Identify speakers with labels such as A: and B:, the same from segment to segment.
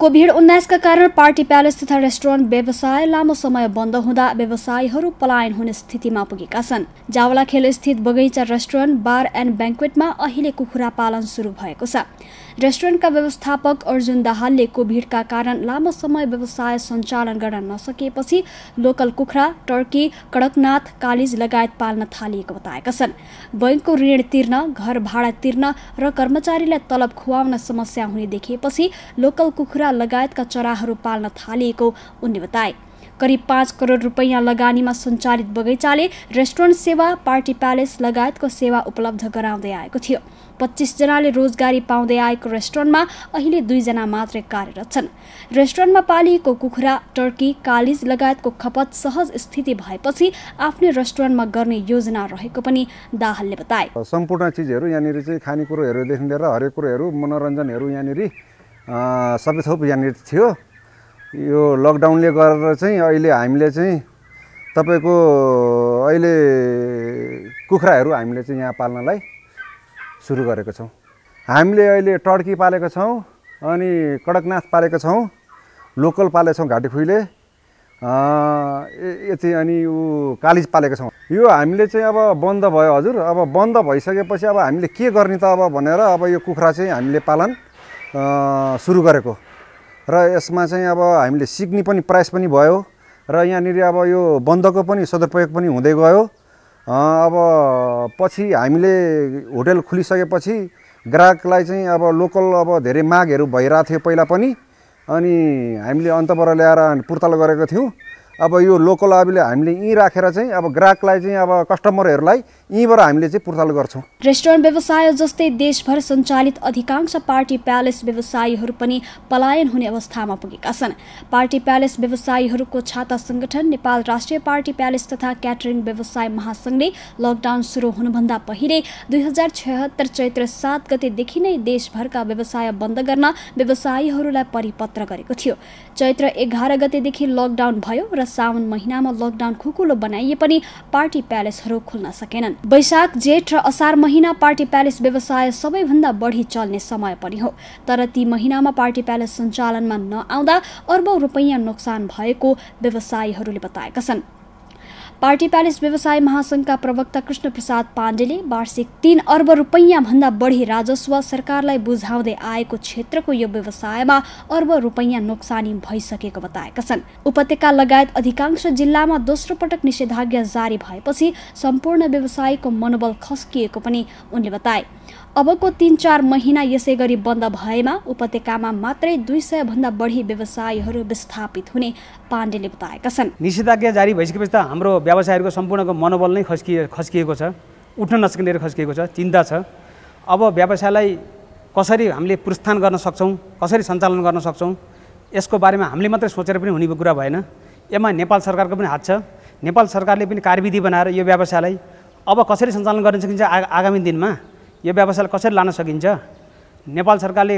A: covid उन्नाइसका कारण party palace तथा रेस्टुरेन्ट व्यवसाय लामो समय बन्द हुँदा व्यवसायीहरू पलायन हुने स्थितिमा पुगेका छन् जावला खेल स्थित बगैँचा रेस्टुरेन्ट बार एन्ड ब्याङ्कवेटमा अहिले कुखुरा पालन सुरु भएको छ रेस्टुरेन्टका व्यवस्थापक अर्जुन दाहालले कोभिडका कारण लामो समय व्यवसाय सञ्चालन गर्न नसकेपछि लोकल कुखुरा टर्की कडकनाथ कालिज लगायत पाल्न थालिएको बताएका छन् बैङ्कको ऋण तिर्न घर भाडा तिर्न र कर्मचारीलाई तलब खुवाउन समस्या हुने देखिएपछि लोकल कुखुरा कुखुरा लगायतका चराहरू पाल्न थालिएको उनले बताए करिब पाँच करोड रुपैयाँ लगानीमा सञ्चालित बगैँचाले रेस्टुरेन्ट सेवा पार्टी प्यालेस लगायतको सेवा उपलब्ध गराउँदै आएको थियो पच्चिसजनाले रोजगारी पाउँदै आएको रेस्टुरेन्टमा अहिले दुईजना मात्रै कार्यरत छन् रेस्टुरेन्टमा पालिएको कुखुरा टर्की कालिज लगायतको खपत सहज स्थिति भएपछि आफ्नै रेस्टुरेन्टमा गर्ने योजना रहेको पनि दाहालले बताए
B: सम्पूर्ण चिजहरू यहाँनिर चाहिँ खानेकुरोहरूदेखि लिएर हरेक कुरोहरू मनोरञ्जनहरू यहाँनिर सबै थोप यहाँनिर थियो यो लकडाउनले गरेर चाहिँ अहिले हामीले चाहिँ तपाईँको अहिले कुखुराहरू हामीले चाहिँ यहाँ पाल्नलाई सुरु गरेको छौँ हामीले अहिले टर्की पालेको छौँ अनि कडकनाथ पालेको छौँ लोकल पालेको छौँ खुइले यति अनि ऊ कालिज पालेको छौँ यो हामीले चाहिँ अब बन्द भयो हजुर अब बन्द भइसकेपछि अब हामीले के गर्ने त अब भनेर अब यो कुखुरा चाहिँ हामीले पालन सुरु गरेको र यसमा चाहिँ अब हामीले सिक्ने पनि प्रयास पनि भयो र यहाँनिर अब यो बन्दको पनि सदुपयोग पनि हुँदै गयो अब पछि हामीले होटल खुलिसकेपछि ग्राहकलाई चाहिँ अब लोकल अब धेरै मागहरू भइरहेको थियो पहिला पनि अनि हामीले अन्तबाट ल्याएर पुर्ताल गरेको थियौँ अब यो लोकल अबले हामीले यहीँ राखेर चाहिँ अब ग्राहकलाई चाहिँ अब कस्टमरहरूलाई यहीँबाट हामीले चाहिँ पुर्ताल गर्छौँ
A: रेस्टुरेन्ट व्यवसाय जस्तै देशभर सञ्चालित अधिकांश पार्टी प्यालेस व्यवसायीहरू पनि पलायन हुने अवस्थामा पुगेका छन् पार्टी प्यालेस व्यवसायीहरूको छाता सङ्गठन नेपाल राष्ट्रिय पार्टी प्यालेस तथा क्याटरिङ व्यवसाय महासङ्घले लकडाउन सुरु हुनुभन्दा पहिले दुई हजार छयत्तर चैत्र सात गतेदेखि नै देशभरका व्यवसाय बन्द गर्न व्यवसायीहरूलाई परिपत्र गरेको थियो चैत्र एघार गतेदेखि लकडाउन भयो र साउन महिनामा लकडाउन खुकुलो बनाइए पनि पार्टी प्यालेसहरू खुल्न सकेनन् वैशाख जेठ र असार महिना पार्टी प्यालेस व्यवसाय सबैभन्दा बढी चल्ने समय पनि हो तर ती महिनामा पार्टी प्यालेस सञ्चालनमा नआउँदा अर्बौं रुपैयाँ नोक्सान भएको व्यवसायीहरूले बताएका छन् पार्टी प्यालेस व्यवसाय महासङ्घका प्रवक्ता कृष्ण प्रसाद पाण्डेले वार्षिक तीन अर्ब रुपैयाँभन्दा बढी राजस्व सरकारलाई बुझाउँदै आएको क्षेत्रको यो व्यवसायमा अर्ब रुपैयाँ नोक्सानी भइसकेको बताएका छन् उपत्यका लगायत अधिकांश जिल्लामा दोस्रो पटक निषेधाज्ञा जारी भएपछि सम्पूर्ण व्यवसायको मनोबल खस्किएको पनि उनले बताए अबको तिन चार महिना यसै गरी बन्द भएमा उपत्यकामा मात्रै दुई सय भन्दा बढी व्यवसायहरू विस्थापित हुने पाण्डेले बताएका छन्
C: निषेधाज्ञा जारी भइसकेपछि त हाम्रो व्यवसायहरूको सम्पूर्णको मनोबल नै खस्किए खस्किएको छ उठ्न नसकिनेर खस्किएको छ चिन्ता छ अब व्यवसायलाई कसरी हामीले पुरस्तान गर्न सक्छौँ कसरी सञ्चालन गर्न सक्छौँ यसको बारेमा हामीले मात्रै सोचेर पनि हुने कुरा भएन यसमा नेपाल सरकारको पनि हात छ नेपाल सरकारले पनि कार्यविधि बनाएर यो व्यवसायलाई अब कसरी सञ्चालन गर्न सकिन्छ आगामी दिनमा यो व्यवसायलाई कसरी लान सकिन्छ नेपाल सरकारले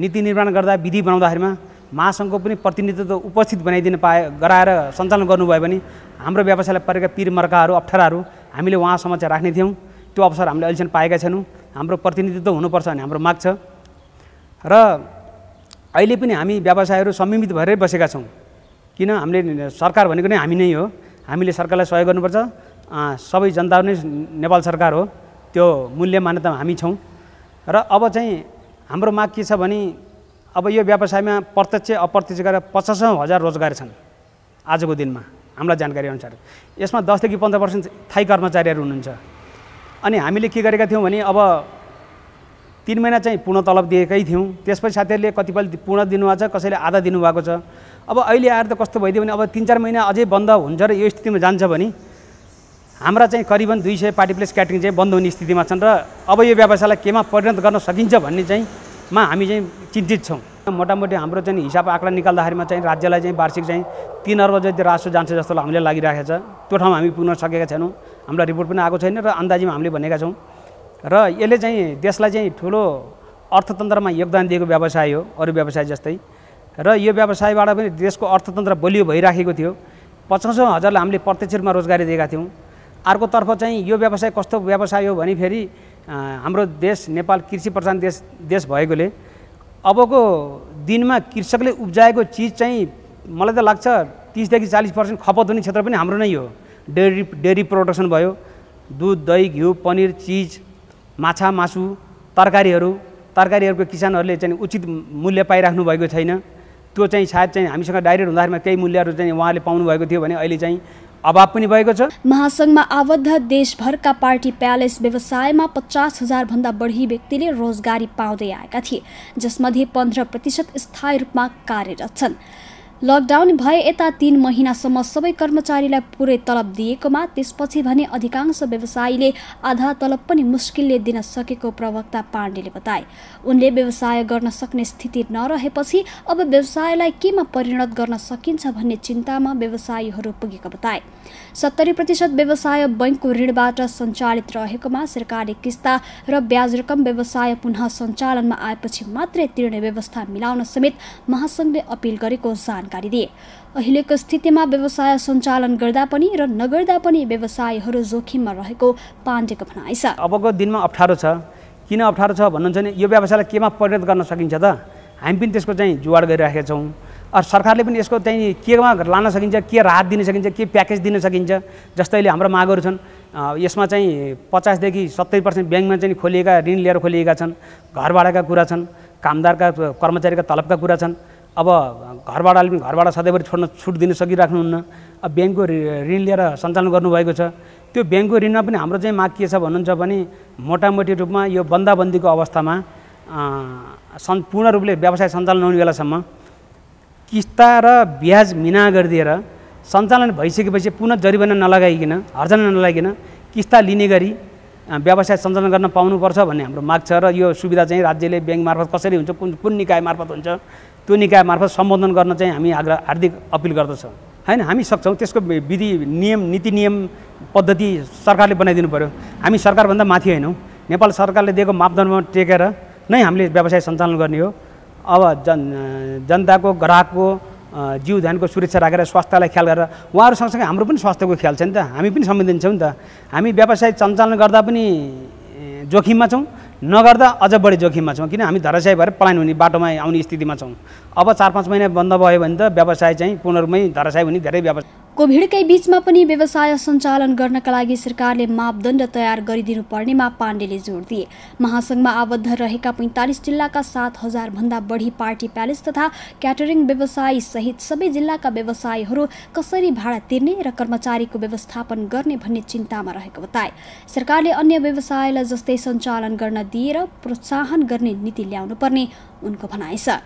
C: नीति निर्माण गर्दा विधि बनाउँदाखेरिमा महासङ्घको पनि प्रतिनिधित्व उपस्थित बनाइदिन पाए गराएर सञ्चालन गर्नुभयो भने हाम्रो व्यवसायलाई परेका पिर मर्काहरू अप्ठ्याराहरू हामीले उहाँसम्म चाहिँ राख्ने थियौँ त्यो अवसर हामीले अहिलेसम्म पाएका छैनौँ हाम्रो प्रतिनिधित्व हुनुपर्छ भन्ने हाम्रो माग छ र अहिले पनि हामी व्यवसायहरू समिमित भएरै बसेका छौँ किन हामीले सरकार भनेको नै हामी नै हो हामीले सरकारलाई सहयोग गर्नुपर्छ सबै जनता नै नेपाल सरकार हो त्यो मूल्य मान्यता हामी छौँ र अब चाहिँ हाम्रो माग के छ भने अब यो व्यवसायमा प्रत्यक्ष अप्रत्यक्ष गरेर पचासौँ हजार रोजगार छन् आजको दिनमा हामीलाई जानकारी अनुसार यसमा दसदेखि पन्ध्र पर्सेन्ट थाई कर्मचारीहरू हुनुहुन्छ अनि हामीले के गरेका थियौँ भने अब तिन महिना चाहिँ पूर्ण तलब दिएकै थियौँ त्यसपछि साथीहरूले कतिपय पूर्ण दिनुभएको छ कसैले आधा दिनुभएको छ अब अहिले आएर त कस्तो भइदियो भने अब तिन चार महिना अझै बन्द हुन्छ र यो स्थितिमा जान्छ भने हाम्रा चाहिँ करिबन दुई सय पार्टी प्लेस क्याटरिङ चाहिँ बन्द हुने स्थितिमा छन् र अब यो व्यवसायलाई केमा परिणत गर्न सकिन्छ भन्ने चाहिँ मा हामी चाहिँ चिन्तित छौँ मोटामोटी हाम्रो चाहिँ हिसाब आँकडा निकाल्दाखेरिमा चाहिँ राज्यलाई चाहिँ वार्षिक चाहिँ तिन अर्ब जति राजस्व जान्छ जस्तो हामीले लागिरहेको छ त्यो ठाउँमा हामी पुग्न सकेका छैनौँ हामीलाई रिपोर्ट पनि आएको छैन र अन्दाजीमा हामीले भनेका छौँ र यसले चाहिँ देशलाई चाहिँ ठुलो अर्थतन्त्रमा योगदान दिएको व्यवसाय हो अरू व्यवसाय जस्तै र यो व्यवसायबाट पनि देशको अर्थतन्त्र बलियो भइराखेको थियो पचासौँ हजारलाई हामीले प्रत्यक्ष रूपमा रोजगारी दिएका थियौँ अर्कोतर्फ चाहिँ यो व्यवसाय कस्तो व्यवसाय हो भने फेरि हाम्रो देश नेपाल कृषि प्रधान देश देश भएकोले अबको दिनमा कृषकले उब्जाएको चिज चाहिँ मलाई त लाग्छ तिसदेखि चालिस पर्सेन्ट खपत हुने क्षेत्र पनि हाम्रो नै हो डेरी डेरी प्रोडक्सन भयो दुध दही घिउ पनिर चिज माछा मासु तरकारीहरू तरकारीहरूको किसानहरूले चाहिँ उचित मूल्य पाइराख्नु भएको छैन त्यो चाहिँ सायद चाहिँ हामीसँग डाइरेक्ट हुँदाखेरिमा केही मूल्यहरू चाहिँ उहाँले पाउनुभएको थियो भने अहिले चाहिँ अभाव पनि भएको छ
A: महासङ्घमा आबद्ध देशभरका पार्टी प्यालेस व्यवसायमा पचास हजार भन्दा बढी व्यक्तिले रोजगारी पाउँदै आएका थिए जसमध्ये पन्ध्र प्रतिशत स्थायी रूपमा कार्यरत छन् लकडाउन भए यता तीन महिनासम्म सबै कर्मचारीलाई पुरै तलब दिएकोमा त्यसपछि भने अधिकांश व्यवसायीले आधा तलब पनि मुस्किलले दिन सकेको प्रवक्ता पाण्डेले बताए उनले व्यवसाय गर्न सक्ने स्थिति नरहेपछि अब व्यवसायलाई केमा परिणत गर्न सकिन्छ भन्ने चिन्तामा व्यवसायीहरू पुगेको बताए सत्तरी प्रतिशत व्यवसाय बैङ्कको ऋणबाट सञ्चालित रहेकोमा सरकारले किस्ता र ब्याज रकम व्यवसाय पुनः सञ्चालनमा आएपछि मात्रै तिर्ने व्यवस्था मिलाउन समेत महासङ्घले अपिल गरेको जान जानकारी दिए अहिलेको स्थितिमा व्यवसाय सञ्चालन गर्दा पनि र नगर्दा पनि व्यवसायहरू जोखिममा रहेको पाण्डेको भनाइ छ
C: अबको दिनमा अप्ठ्यारो छ किन अप्ठ्यारो छ भन्नुहुन्छ भने यो व्यवसायलाई केमा परिणत गर्न सकिन्छ त हामी पनि त्यसको चाहिँ जुवाड गरिराखेका छौँ अरू सरकारले पनि यसको चाहिँ केमा लान सकिन्छ के राहत दिन सकिन्छ के प्याकेज दिन सकिन्छ जस्तै अहिले हाम्रो मागहरू छन् यसमा चाहिँ पचासदेखि सत्तरी पर्सेन्ट ब्याङ्कमा चाहिँ खोलिएका ऋण लिएर खोलिएका छन् घर भाडाका कुरा छन् कामदारका कर्मचारीका तलबका कुरा छन् अब घरबाट पनि घरबाट सधैँभरि छोड्न छुट दिन सकिराख्नुहुन्न अब ब्याङ्कको ऋण लिएर सञ्चालन गर्नुभएको छ त्यो ब्याङ्कको ऋणमा पनि हाम्रो चाहिँ माग के छ भन्नुहुन्छ भने मोटामोटी रूपमा यो बन्दाबन्दीको अवस्थामा सन् पूर्ण रूपले व्यवसाय सञ्चालन नहुने बेलासम्म किस्ता र ब्याज मिना गरिदिएर सञ्चालन भइसकेपछि पुनः जरिवाना नलगाइकन हर्जना नलगाइकन किस्ता लिने गरी व्यवसाय सञ्चालन गर्न पाउनुपर्छ भन्ने हाम्रो माग छ र यो सुविधा चाहिँ राज्यले ब्याङ्क मार्फत कसरी हुन्छ कुन कुन निकाय मार्फत हुन्छ त्यो निकाय मार्फत सम्बोधन गर्न चाहिँ हामी आग्रह हार्दिक अपिल गर्दछौँ होइन हामी सक्छौँ त्यसको विधि नियम नीति नियम पद्धति सरकारले बनाइदिनु पऱ्यो हामी सरकारभन्दा माथि होइनौँ नेपाल सरकारले दिएको मापदण्डमा टेकेर नै हामीले व्यवसाय सञ्चालन गर्ने हो अब जन जनताको ग्राहकको जीव ध्यानको सुरक्षा राखेर स्वास्थ्यलाई ख्याल गरेर उहाँहरू सँगसँगै हाम्रो पनि स्वास्थ्यको ख्याल छ नि त हामी पनि सम्बन्धित छौँ नि त हामी व्यवसाय सञ्चालन गर्दा पनि जोखिममा छौँ नगर्दा अझ बढी जोखिममा छौँ किन हामी धराशय भएर पलायन हुने बाटोमा आउने स्थितिमा छौँ अब चार पाँच महिना बन्द भयो भने त व्यवसाय चाहिँ पुनर्मै रूपमै धराशय हुने धेरै व्यवसाय
A: कोभिडकै बीचमा पनि व्यवसाय सञ्चालन गर्नका लागि सरकारले मापदण्ड तयार गरिदिनु पर्नेमा पाण्डेले जोड दिए महासङ्घमा आबद्ध रहेका पैँतालिस जिल्लाका सात भन्दा बढी पार्टी प्यालेस तथा क्याटरिङ व्यवसायी सहित सबै जिल्लाका व्यवसायीहरू कसरी भाडा तिर्ने र कर्मचारीको व्यवस्थापन गर्ने भन्ने चिन्तामा रहेको बताए सरकारले अन्य व्यवसायलाई जस्तै सञ्चालन गर्न दिएर प्रोत्साहन गर्ने नीति ल्याउनुपर्ने उनको भनाइ छ